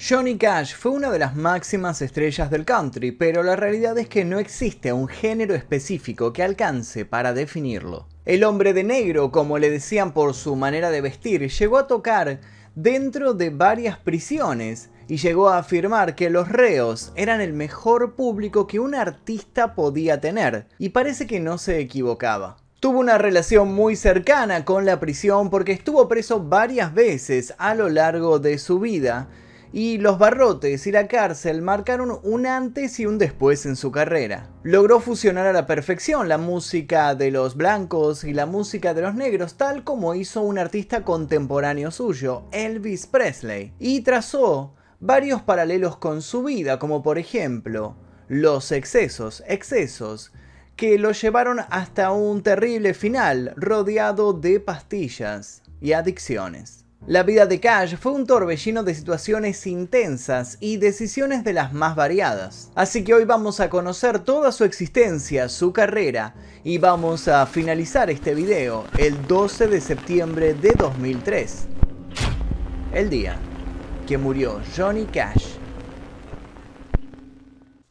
Johnny Cash fue una de las máximas estrellas del country, pero la realidad es que no existe un género específico que alcance para definirlo. El hombre de negro, como le decían por su manera de vestir, llegó a tocar dentro de varias prisiones y llegó a afirmar que los reos eran el mejor público que un artista podía tener, y parece que no se equivocaba. Tuvo una relación muy cercana con la prisión porque estuvo preso varias veces a lo largo de su vida, y los barrotes y la cárcel marcaron un antes y un después en su carrera. Logró fusionar a la perfección la música de los blancos y la música de los negros tal como hizo un artista contemporáneo suyo, Elvis Presley, y trazó varios paralelos con su vida, como por ejemplo los excesos, excesos, que lo llevaron hasta un terrible final rodeado de pastillas y adicciones. La vida de Cash fue un torbellino de situaciones intensas y decisiones de las más variadas. Así que hoy vamos a conocer toda su existencia, su carrera y vamos a finalizar este video el 12 de septiembre de 2003. El día que murió Johnny Cash.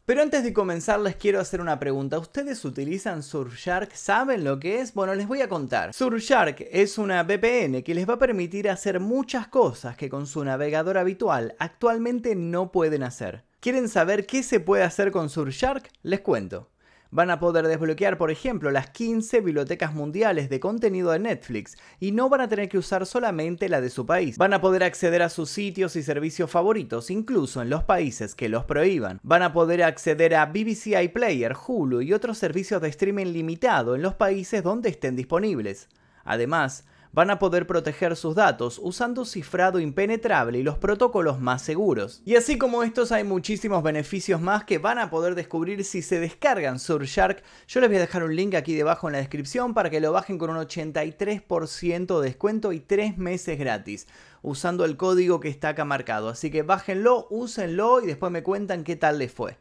Pero antes de comenzar les quiero hacer una pregunta. ¿Ustedes utilizan Surfshark? ¿Saben lo que es? Bueno, les voy a contar. Surfshark es una VPN que les va a permitir hacer muchas cosas que con su navegador habitual actualmente no pueden hacer. ¿Quieren saber qué se puede hacer con Surfshark? Les cuento. Van a poder desbloquear, por ejemplo, las 15 bibliotecas mundiales de contenido de Netflix y no van a tener que usar solamente la de su país. Van a poder acceder a sus sitios y servicios favoritos, incluso en los países que los prohíban. Van a poder acceder a BBC iPlayer, Hulu y otros servicios de streaming limitado en los países donde estén disponibles. Además, van a poder proteger sus datos usando cifrado impenetrable y los protocolos más seguros. Y así como estos hay muchísimos beneficios más que van a poder descubrir si se descargan Surfshark. Yo les voy a dejar un link aquí debajo en la descripción para que lo bajen con un 83% de descuento y 3 meses gratis usando el código que está acá marcado. Así que bájenlo, úsenlo y después me cuentan qué tal les fue.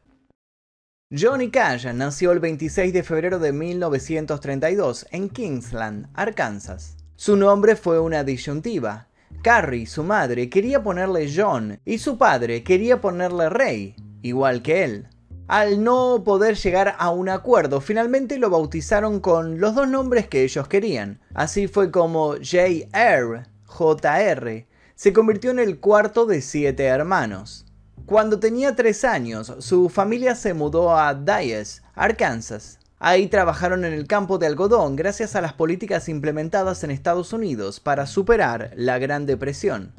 Johnny Cash nació el 26 de febrero de 1932 en Kingsland, Arkansas. Su nombre fue una disyuntiva. Carrie, su madre, quería ponerle John y su padre quería ponerle Rey, igual que él. Al no poder llegar a un acuerdo, finalmente lo bautizaron con los dos nombres que ellos querían. Así fue como J.R. JR se convirtió en el cuarto de siete hermanos. Cuando tenía tres años, su familia se mudó a Dyes, Arkansas. Ahí trabajaron en el campo de algodón gracias a las políticas implementadas en Estados Unidos para superar la Gran Depresión.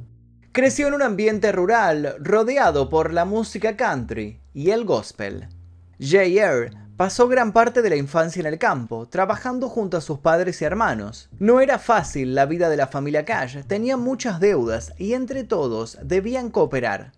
Creció en un ambiente rural rodeado por la música country y el gospel. J.R. pasó gran parte de la infancia en el campo, trabajando junto a sus padres y hermanos. No era fácil la vida de la familia Cash, tenía muchas deudas y entre todos debían cooperar.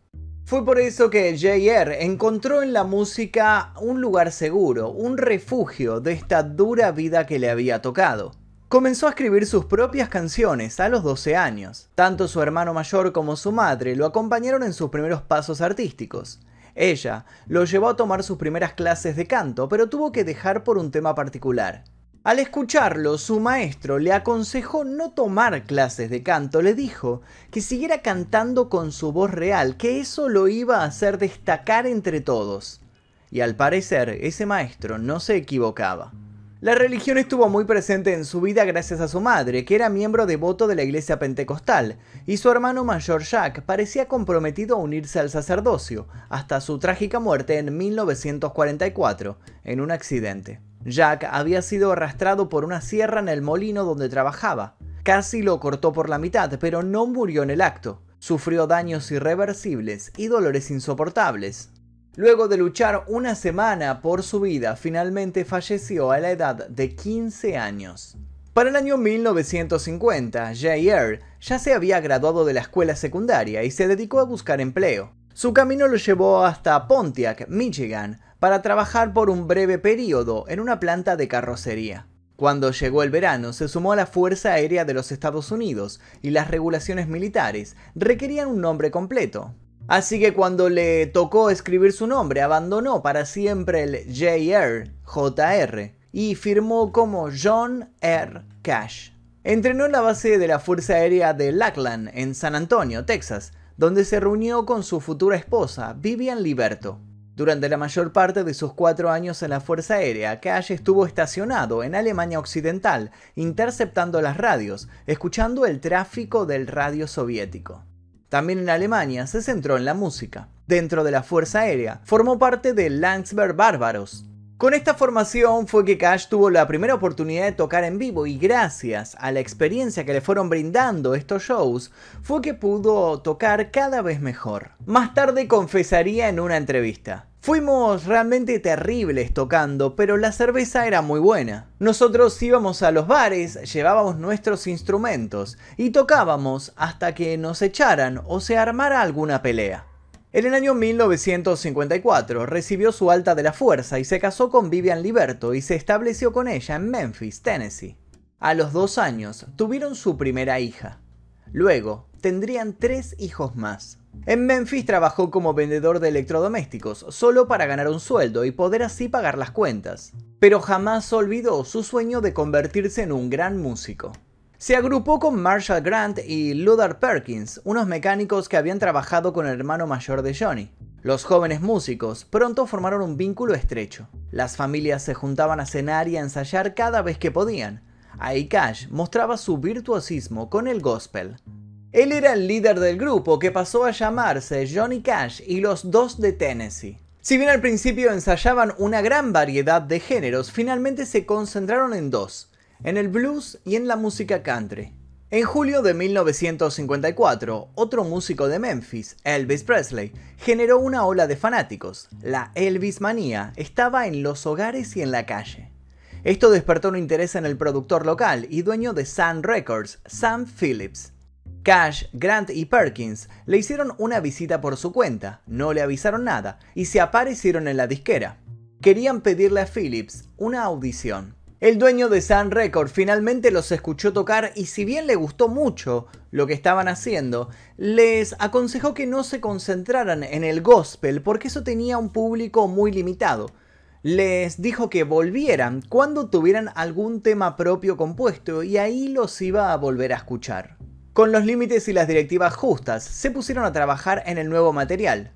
Fue por eso que J.R. encontró en la música un lugar seguro, un refugio de esta dura vida que le había tocado. Comenzó a escribir sus propias canciones a los 12 años. Tanto su hermano mayor como su madre lo acompañaron en sus primeros pasos artísticos. Ella lo llevó a tomar sus primeras clases de canto, pero tuvo que dejar por un tema particular. Al escucharlo, su maestro le aconsejó no tomar clases de canto, le dijo que siguiera cantando con su voz real, que eso lo iba a hacer destacar entre todos. Y al parecer, ese maestro no se equivocaba. La religión estuvo muy presente en su vida gracias a su madre, que era miembro devoto de la iglesia pentecostal, y su hermano mayor Jack parecía comprometido a unirse al sacerdocio, hasta su trágica muerte en 1944, en un accidente. Jack había sido arrastrado por una sierra en el molino donde trabajaba. Casi lo cortó por la mitad, pero no murió en el acto. Sufrió daños irreversibles y dolores insoportables. Luego de luchar una semana por su vida, finalmente falleció a la edad de 15 años. Para el año 1950, J.R. ya se había graduado de la escuela secundaria y se dedicó a buscar empleo. Su camino lo llevó hasta Pontiac, Michigan, para trabajar por un breve periodo en una planta de carrocería. Cuando llegó el verano, se sumó a la Fuerza Aérea de los Estados Unidos y las regulaciones militares requerían un nombre completo. Así que cuando le tocó escribir su nombre, abandonó para siempre el JR, JR, y firmó como John R. Cash. Entrenó en la base de la Fuerza Aérea de Lackland, en San Antonio, Texas, donde se reunió con su futura esposa, Vivian Liberto. Durante la mayor parte de sus cuatro años en la Fuerza Aérea, Cash estuvo estacionado en Alemania Occidental, interceptando las radios, escuchando el tráfico del radio soviético. También en Alemania se centró en la música. Dentro de la Fuerza Aérea, formó parte de Landsberg Bárbaros, con esta formación fue que Cash tuvo la primera oportunidad de tocar en vivo y gracias a la experiencia que le fueron brindando estos shows fue que pudo tocar cada vez mejor. Más tarde confesaría en una entrevista. Fuimos realmente terribles tocando, pero la cerveza era muy buena. Nosotros íbamos a los bares, llevábamos nuestros instrumentos y tocábamos hasta que nos echaran o se armara alguna pelea. En el año 1954 recibió su alta de la fuerza y se casó con Vivian Liberto y se estableció con ella en Memphis, Tennessee. A los dos años tuvieron su primera hija. Luego tendrían tres hijos más. En Memphis trabajó como vendedor de electrodomésticos, solo para ganar un sueldo y poder así pagar las cuentas. Pero jamás olvidó su sueño de convertirse en un gran músico. Se agrupó con Marshall Grant y Luther Perkins, unos mecánicos que habían trabajado con el hermano mayor de Johnny. Los jóvenes músicos pronto formaron un vínculo estrecho. Las familias se juntaban a cenar y a ensayar cada vez que podían. Ahí Cash mostraba su virtuosismo con el gospel. Él era el líder del grupo que pasó a llamarse Johnny Cash y los dos de Tennessee. Si bien al principio ensayaban una gran variedad de géneros, finalmente se concentraron en dos, en el blues y en la música country. En julio de 1954, otro músico de Memphis, Elvis Presley, generó una ola de fanáticos. La Elvis manía estaba en los hogares y en la calle. Esto despertó un interés en el productor local y dueño de Sun Records, Sam Phillips. Cash, Grant y Perkins le hicieron una visita por su cuenta, no le avisaron nada y se aparecieron en la disquera. Querían pedirle a Phillips una audición. El dueño de Sun Record finalmente los escuchó tocar y si bien le gustó mucho lo que estaban haciendo, les aconsejó que no se concentraran en el gospel porque eso tenía un público muy limitado. Les dijo que volvieran cuando tuvieran algún tema propio compuesto y ahí los iba a volver a escuchar. Con los límites y las directivas justas, se pusieron a trabajar en el nuevo material.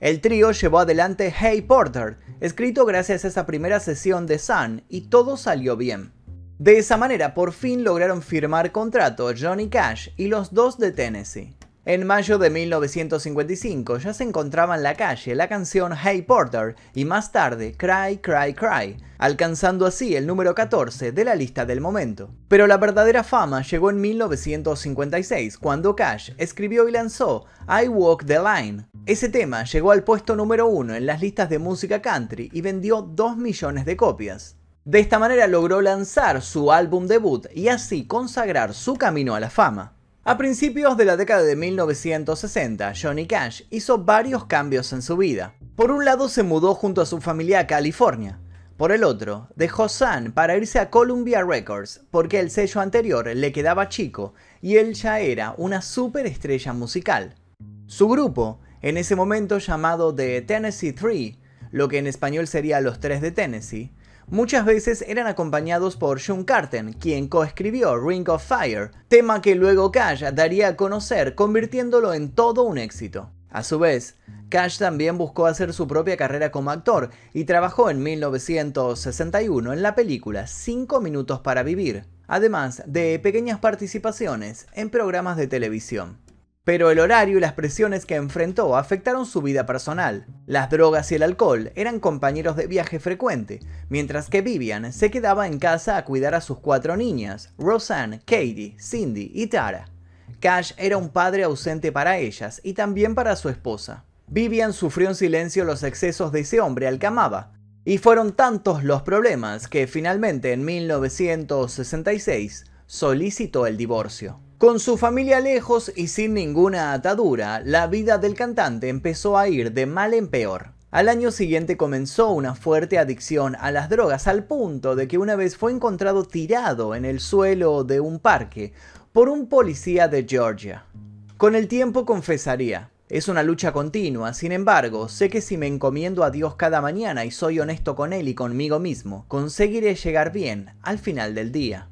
El trío llevó adelante Hey Porter, escrito gracias a esa primera sesión de Sun, y todo salió bien. De esa manera, por fin lograron firmar contrato Johnny Cash y los dos de Tennessee. En mayo de 1955 ya se encontraba en la calle la canción Hey Porter y más tarde Cry Cry Cry, alcanzando así el número 14 de la lista del momento. Pero la verdadera fama llegó en 1956 cuando Cash escribió y lanzó I Walk the Line. Ese tema llegó al puesto número 1 en las listas de música country y vendió 2 millones de copias. De esta manera logró lanzar su álbum debut y así consagrar su camino a la fama. A principios de la década de 1960, Johnny Cash hizo varios cambios en su vida. Por un lado se mudó junto a su familia a California. Por el otro, dejó Sun para irse a Columbia Records porque el sello anterior le quedaba chico y él ya era una superestrella musical. Su grupo, en ese momento llamado The Tennessee Three, lo que en español sería Los Tres de Tennessee, Muchas veces eran acompañados por Sean Carten, quien coescribió Ring of Fire, tema que luego Cash daría a conocer convirtiéndolo en todo un éxito. A su vez, Cash también buscó hacer su propia carrera como actor y trabajó en 1961 en la película 5 minutos para vivir, además de pequeñas participaciones en programas de televisión. Pero el horario y las presiones que enfrentó afectaron su vida personal. Las drogas y el alcohol eran compañeros de viaje frecuente, mientras que Vivian se quedaba en casa a cuidar a sus cuatro niñas, Roseanne, Katie, Cindy y Tara. Cash era un padre ausente para ellas y también para su esposa. Vivian sufrió en silencio los excesos de ese hombre al que amaba, y fueron tantos los problemas que finalmente en 1966 solicitó el divorcio. Con su familia lejos y sin ninguna atadura, la vida del cantante empezó a ir de mal en peor. Al año siguiente comenzó una fuerte adicción a las drogas al punto de que una vez fue encontrado tirado en el suelo de un parque por un policía de Georgia. Con el tiempo confesaría. Es una lucha continua, sin embargo, sé que si me encomiendo a Dios cada mañana y soy honesto con Él y conmigo mismo, conseguiré llegar bien al final del día.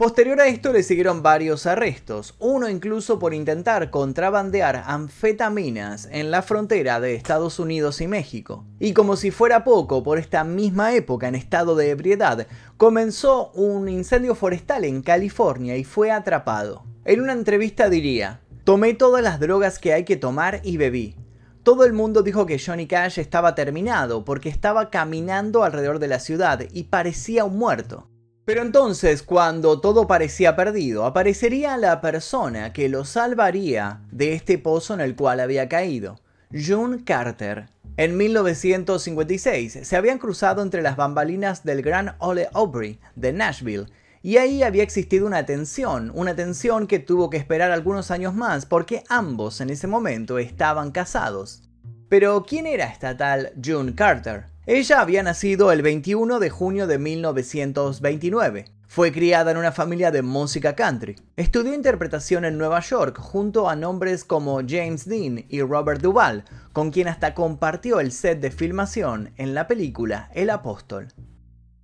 Posterior a esto le siguieron varios arrestos, uno incluso por intentar contrabandear anfetaminas en la frontera de Estados Unidos y México. Y como si fuera poco, por esta misma época en estado de ebriedad, comenzó un incendio forestal en California y fue atrapado. En una entrevista diría, tomé todas las drogas que hay que tomar y bebí. Todo el mundo dijo que Johnny Cash estaba terminado porque estaba caminando alrededor de la ciudad y parecía un muerto. Pero entonces, cuando todo parecía perdido, aparecería la persona que lo salvaría de este pozo en el cual había caído, June Carter. En 1956 se habían cruzado entre las bambalinas del Gran Ole Opry de Nashville y ahí había existido una tensión, una tensión que tuvo que esperar algunos años más porque ambos en ese momento estaban casados. Pero ¿quién era esta tal June Carter? Ella había nacido el 21 de junio de 1929. Fue criada en una familia de música country. Estudió interpretación en Nueva York junto a nombres como James Dean y Robert Duvall, con quien hasta compartió el set de filmación en la película El Apóstol.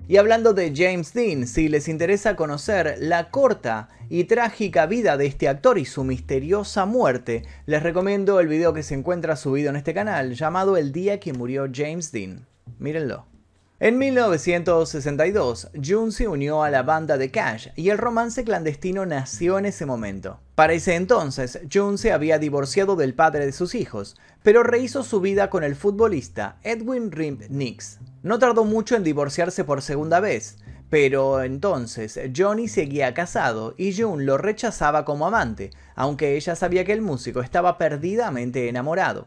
Y hablando de James Dean, si les interesa conocer la corta y trágica vida de este actor y su misteriosa muerte, les recomiendo el video que se encuentra subido en este canal llamado El día que murió James Dean. Mírenlo. En 1962, June se unió a la banda de Cash y el romance clandestino nació en ese momento. Para ese entonces, June se había divorciado del padre de sus hijos, pero rehizo su vida con el futbolista Edwin Rimp Nix. No tardó mucho en divorciarse por segunda vez, pero entonces Johnny seguía casado y June lo rechazaba como amante, aunque ella sabía que el músico estaba perdidamente enamorado.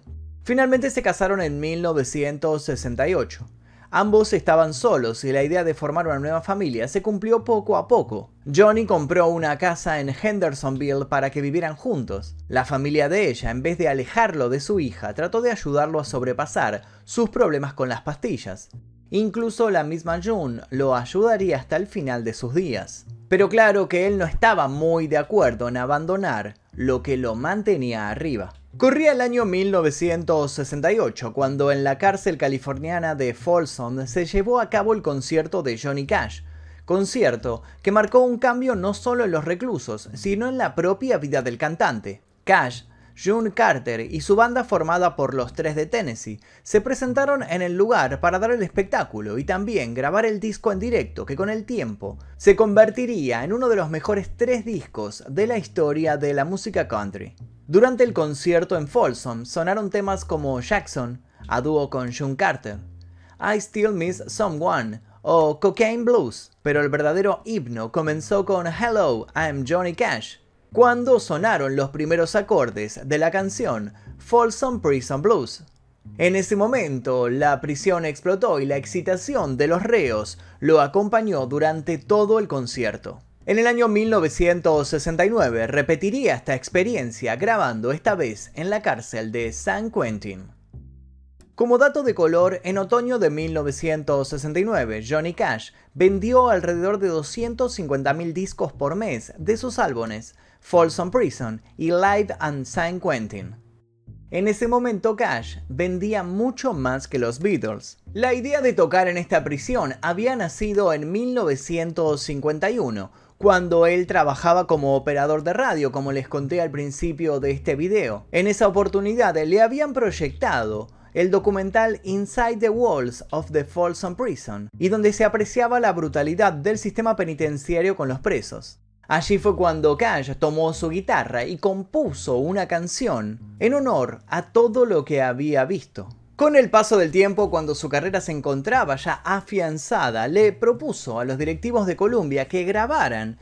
Finalmente se casaron en 1968. Ambos estaban solos y la idea de formar una nueva familia se cumplió poco a poco. Johnny compró una casa en Hendersonville para que vivieran juntos. La familia de ella, en vez de alejarlo de su hija, trató de ayudarlo a sobrepasar sus problemas con las pastillas. Incluso la misma June lo ayudaría hasta el final de sus días. Pero claro que él no estaba muy de acuerdo en abandonar lo que lo mantenía arriba. Corría el año 1968 cuando en la cárcel californiana de Folsom se llevó a cabo el concierto de Johnny Cash, concierto que marcó un cambio no solo en los reclusos, sino en la propia vida del cantante. Cash June Carter y su banda formada por los tres de Tennessee se presentaron en el lugar para dar el espectáculo y también grabar el disco en directo que con el tiempo se convertiría en uno de los mejores tres discos de la historia de la música country. Durante el concierto en Folsom sonaron temas como Jackson, a dúo con June Carter, I Still Miss Someone o Cocaine Blues, pero el verdadero himno comenzó con Hello, I'm Johnny Cash. Cuando sonaron los primeros acordes de la canción Folsom Prison Blues. En ese momento, la prisión explotó y la excitación de los reos lo acompañó durante todo el concierto. En el año 1969 repetiría esta experiencia grabando esta vez en la cárcel de San Quentin. Como dato de color, en otoño de 1969, Johnny Cash vendió alrededor de 250.000 discos por mes de sus álbumes Folsom Prison y Live and San Quentin. En ese momento Cash vendía mucho más que los Beatles. La idea de tocar en esta prisión había nacido en 1951, cuando él trabajaba como operador de radio, como les conté al principio de este video. En esa oportunidad le habían proyectado el documental Inside the Walls of the Folsom Prison, y donde se apreciaba la brutalidad del sistema penitenciario con los presos. Allí fue cuando Cash tomó su guitarra y compuso una canción en honor a todo lo que había visto. Con el paso del tiempo, cuando su carrera se encontraba ya afianzada, le propuso a los directivos de Columbia que grabaran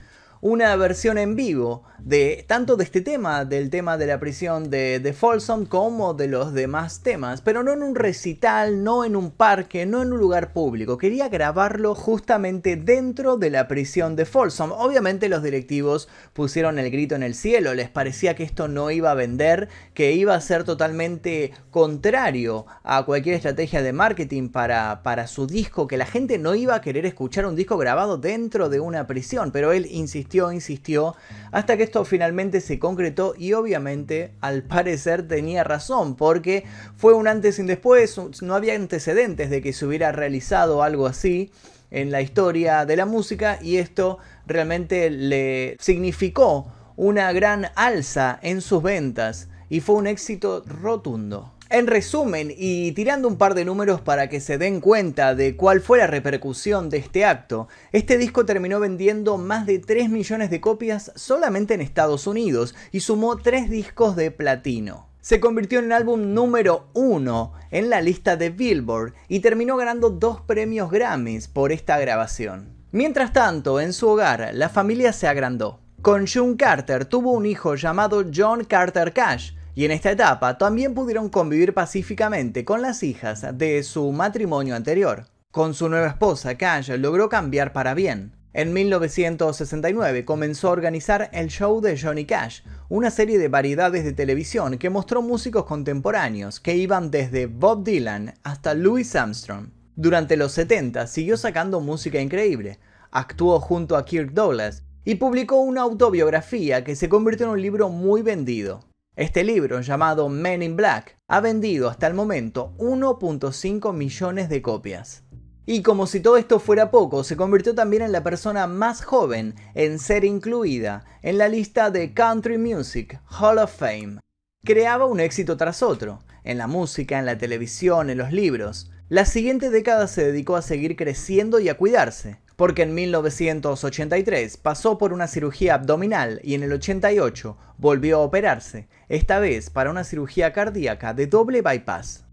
una versión en vivo de tanto de este tema, del tema de la prisión de, Folsom, como de los demás temas, pero no en un recital, no en un parque, no en un lugar público. Quería grabarlo justamente dentro de la prisión de Folsom. Obviamente los directivos pusieron el grito en el cielo, les parecía que esto no iba a vender, que iba a ser totalmente contrario a cualquier estrategia de marketing para, para su disco, que la gente no iba a querer escuchar un disco grabado dentro de una prisión, pero él insistió insistió, hasta que esto finalmente se concretó y obviamente al parecer tenía razón, porque fue un antes y después, no había antecedentes de que se hubiera realizado algo así en la historia de la música y esto realmente le significó una gran alza en sus ventas y fue un éxito rotundo. En resumen, y tirando un par de números para que se den cuenta de cuál fue la repercusión de este acto, este disco terminó vendiendo más de 3 millones de copias solamente en Estados Unidos y sumó 3 discos de platino. Se convirtió en el álbum número 1 en la lista de Billboard y terminó ganando 2 premios Grammys por esta grabación. Mientras tanto, en su hogar, la familia se agrandó. Con June Carter tuvo un hijo llamado John Carter Cash, y en esta etapa también pudieron convivir pacíficamente con las hijas de su matrimonio anterior. Con su nueva esposa, Cash logró cambiar para bien. En 1969 comenzó a organizar el show de Johnny Cash, una serie de variedades de televisión que mostró músicos contemporáneos que iban desde Bob Dylan hasta Louis Armstrong. Durante los 70 siguió sacando música increíble, actuó junto a Kirk Douglas y publicó una autobiografía que se convirtió en un libro muy vendido. Este libro, llamado Men in Black, ha vendido hasta el momento 1.5 millones de copias. Y como si todo esto fuera poco, se convirtió también en la persona más joven en ser incluida en la lista de Country Music Hall of Fame. Creaba un éxito tras otro, en la música, en la televisión, en los libros. La siguiente década se dedicó a seguir creciendo y a cuidarse, porque en 1983 pasó por una cirugía abdominal y en el 88 volvió a operarse, esta vez para una cirugía cardíaca de doble bypass.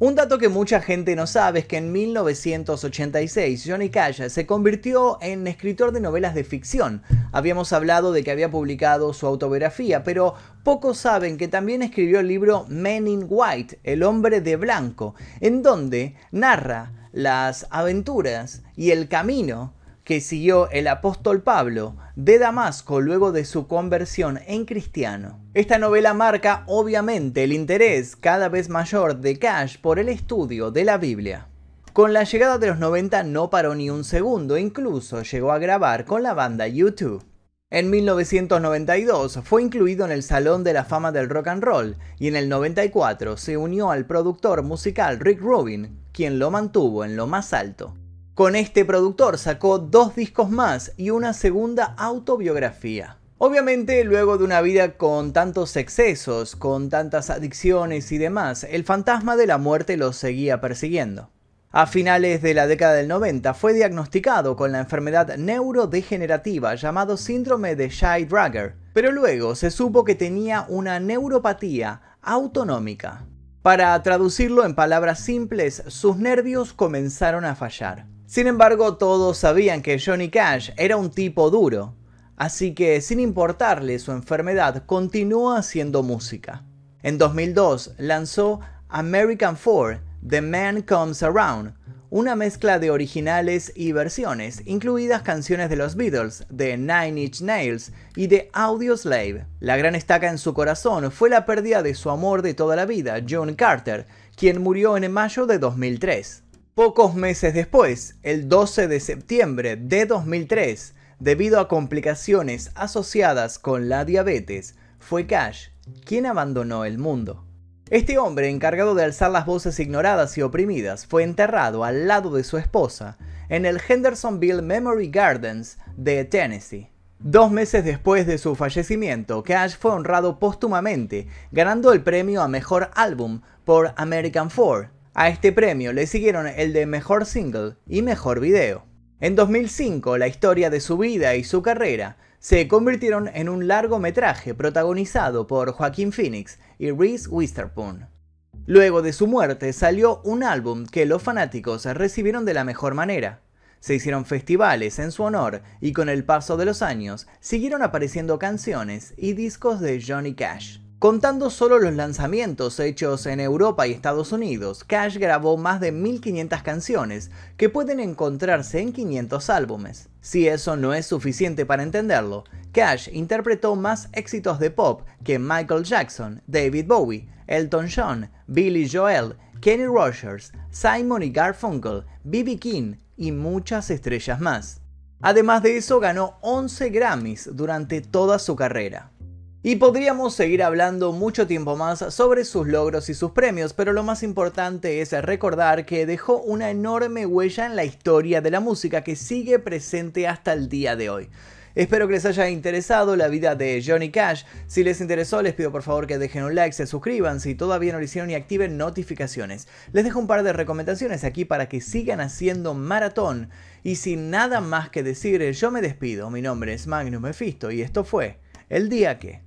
Un dato que mucha gente no sabe es que en 1986 Johnny Cash se convirtió en escritor de novelas de ficción. Habíamos hablado de que había publicado su autobiografía, pero pocos saben que también escribió el libro Men in White, El hombre de blanco, en donde narra las aventuras y el camino que siguió el apóstol Pablo de Damasco luego de su conversión en cristiano. Esta novela marca obviamente el interés cada vez mayor de Cash por el estudio de la Biblia. Con la llegada de los 90 no paró ni un segundo, incluso llegó a grabar con la banda YouTube. En 1992 fue incluido en el Salón de la Fama del Rock and Roll y en el 94 se unió al productor musical Rick Rubin, quien lo mantuvo en lo más alto. Con este productor sacó dos discos más y una segunda autobiografía. Obviamente, luego de una vida con tantos excesos, con tantas adicciones y demás, el fantasma de la muerte lo seguía persiguiendo. A finales de la década del 90 fue diagnosticado con la enfermedad neurodegenerativa llamado síndrome de Shy-Drager, pero luego se supo que tenía una neuropatía autonómica. Para traducirlo en palabras simples, sus nervios comenzaron a fallar. Sin embargo, todos sabían que Johnny Cash era un tipo duro, así que sin importarle su enfermedad, continuó haciendo música. En 2002 lanzó American Four, The Man Comes Around, una mezcla de originales y versiones, incluidas canciones de los Beatles, de Nine Inch Nails y de Audio Slave. La gran estaca en su corazón fue la pérdida de su amor de toda la vida, John Carter, quien murió en mayo de 2003. Pocos meses después, el 12 de septiembre de 2003, debido a complicaciones asociadas con la diabetes, fue Cash quien abandonó el mundo. Este hombre encargado de alzar las voces ignoradas y oprimidas fue enterrado al lado de su esposa en el Hendersonville Memory Gardens de Tennessee. Dos meses después de su fallecimiento, Cash fue honrado póstumamente, ganando el premio a Mejor Álbum por American Four. A este premio le siguieron el de Mejor Single y Mejor Video. En 2005, la historia de su vida y su carrera se convirtieron en un largometraje protagonizado por Joaquín Phoenix y Reese Witherspoon. Luego de su muerte salió un álbum que los fanáticos recibieron de la mejor manera. Se hicieron festivales en su honor y con el paso de los años siguieron apareciendo canciones y discos de Johnny Cash. Contando solo los lanzamientos hechos en Europa y Estados Unidos, Cash grabó más de 1500 canciones que pueden encontrarse en 500 álbumes. Si eso no es suficiente para entenderlo, Cash interpretó más éxitos de pop que Michael Jackson, David Bowie, Elton John, Billy Joel, Kenny Rogers, Simon y Garfunkel, B.B. King y muchas estrellas más. Además de eso, ganó 11 Grammys durante toda su carrera. Y podríamos seguir hablando mucho tiempo más sobre sus logros y sus premios, pero lo más importante es recordar que dejó una enorme huella en la historia de la música que sigue presente hasta el día de hoy. Espero que les haya interesado la vida de Johnny Cash. Si les interesó, les pido por favor que dejen un like, se suscriban si todavía no lo hicieron y activen notificaciones. Les dejo un par de recomendaciones aquí para que sigan haciendo maratón. Y sin nada más que decir, yo me despido. Mi nombre es Magnus Mephisto y esto fue El Día Que.